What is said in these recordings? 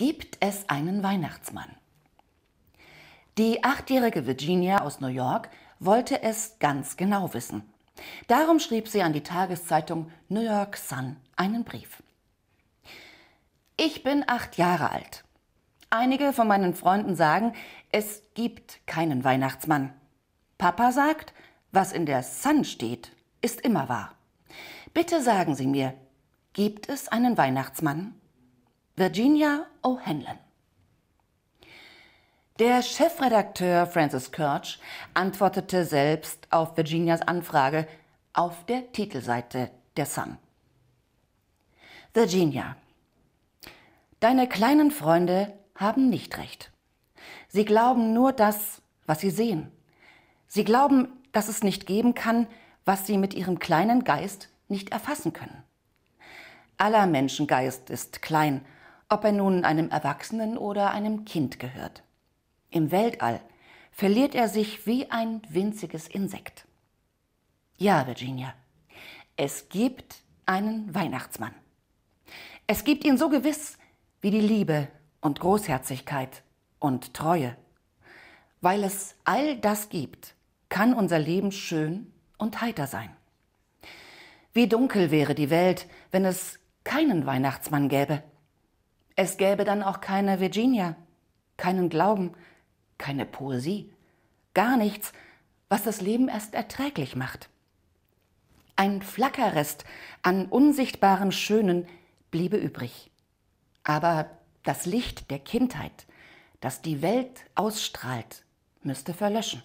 Gibt es einen Weihnachtsmann? Die achtjährige Virginia aus New York wollte es ganz genau wissen. Darum schrieb sie an die Tageszeitung New York Sun einen Brief. Ich bin acht Jahre alt. Einige von meinen Freunden sagen, es gibt keinen Weihnachtsmann. Papa sagt, was in der Sun steht, ist immer wahr. Bitte sagen Sie mir, gibt es einen Weihnachtsmann? Virginia O'Hanlon. Der Chefredakteur Francis Kirch antwortete selbst auf Virginias Anfrage auf der Titelseite der Sun. Virginia, deine kleinen Freunde haben nicht recht. Sie glauben nur das, was sie sehen. Sie glauben, dass es nicht geben kann, was sie mit ihrem kleinen Geist nicht erfassen können. Aller Menschengeist ist klein ob er nun einem Erwachsenen oder einem Kind gehört. Im Weltall verliert er sich wie ein winziges Insekt. Ja, Virginia, es gibt einen Weihnachtsmann. Es gibt ihn so gewiss wie die Liebe und Großherzigkeit und Treue. Weil es all das gibt, kann unser Leben schön und heiter sein. Wie dunkel wäre die Welt, wenn es keinen Weihnachtsmann gäbe. Es gäbe dann auch keine Virginia, keinen Glauben, keine Poesie, gar nichts, was das Leben erst erträglich macht. Ein Flackerrest an unsichtbarem Schönen bliebe übrig. Aber das Licht der Kindheit, das die Welt ausstrahlt, müsste verlöschen.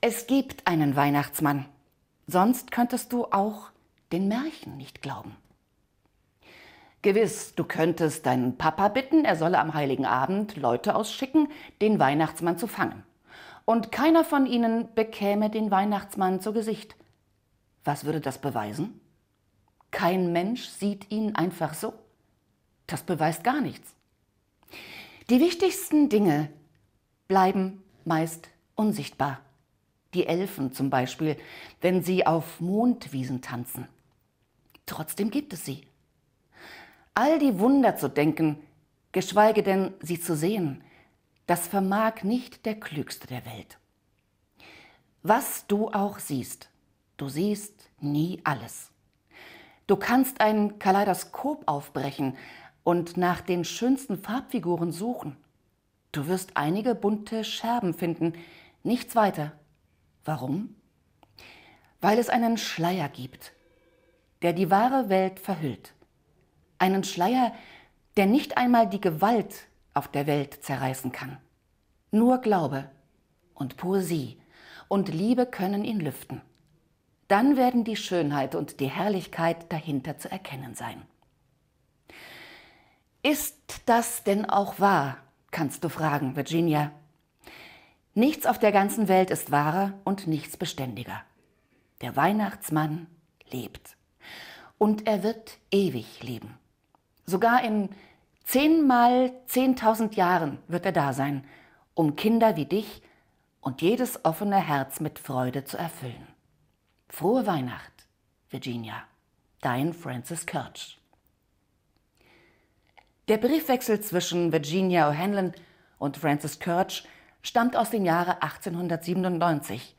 Es gibt einen Weihnachtsmann, sonst könntest du auch den Märchen nicht glauben. Gewiss, du könntest deinen Papa bitten, er solle am heiligen Abend Leute ausschicken, den Weihnachtsmann zu fangen. Und keiner von ihnen bekäme den Weihnachtsmann zu Gesicht. Was würde das beweisen? Kein Mensch sieht ihn einfach so. Das beweist gar nichts. Die wichtigsten Dinge bleiben meist unsichtbar. Die Elfen zum Beispiel, wenn sie auf Mondwiesen tanzen. Trotzdem gibt es sie all die Wunder zu denken, geschweige denn sie zu sehen, das vermag nicht der Klügste der Welt. Was du auch siehst, du siehst nie alles. Du kannst ein Kaleidoskop aufbrechen und nach den schönsten Farbfiguren suchen. Du wirst einige bunte Scherben finden, nichts weiter. Warum? Weil es einen Schleier gibt, der die wahre Welt verhüllt einen Schleier, der nicht einmal die Gewalt auf der Welt zerreißen kann. Nur Glaube und Poesie und Liebe können ihn lüften. Dann werden die Schönheit und die Herrlichkeit dahinter zu erkennen sein. Ist das denn auch wahr, kannst du fragen, Virginia. Nichts auf der ganzen Welt ist wahrer und nichts beständiger. Der Weihnachtsmann lebt. Und er wird ewig leben. Sogar in zehnmal zehntausend Jahren wird er da sein, um Kinder wie dich und jedes offene Herz mit Freude zu erfüllen. Frohe Weihnacht, Virginia, dein Francis Kirch. Der Briefwechsel zwischen Virginia O'Hanlon und Francis Kirch stammt aus dem Jahre 1897.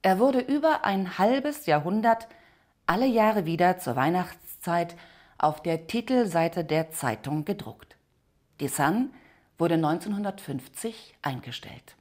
Er wurde über ein halbes Jahrhundert alle Jahre wieder zur Weihnachtszeit auf der Titelseite der Zeitung gedruckt. Die Sun wurde 1950 eingestellt.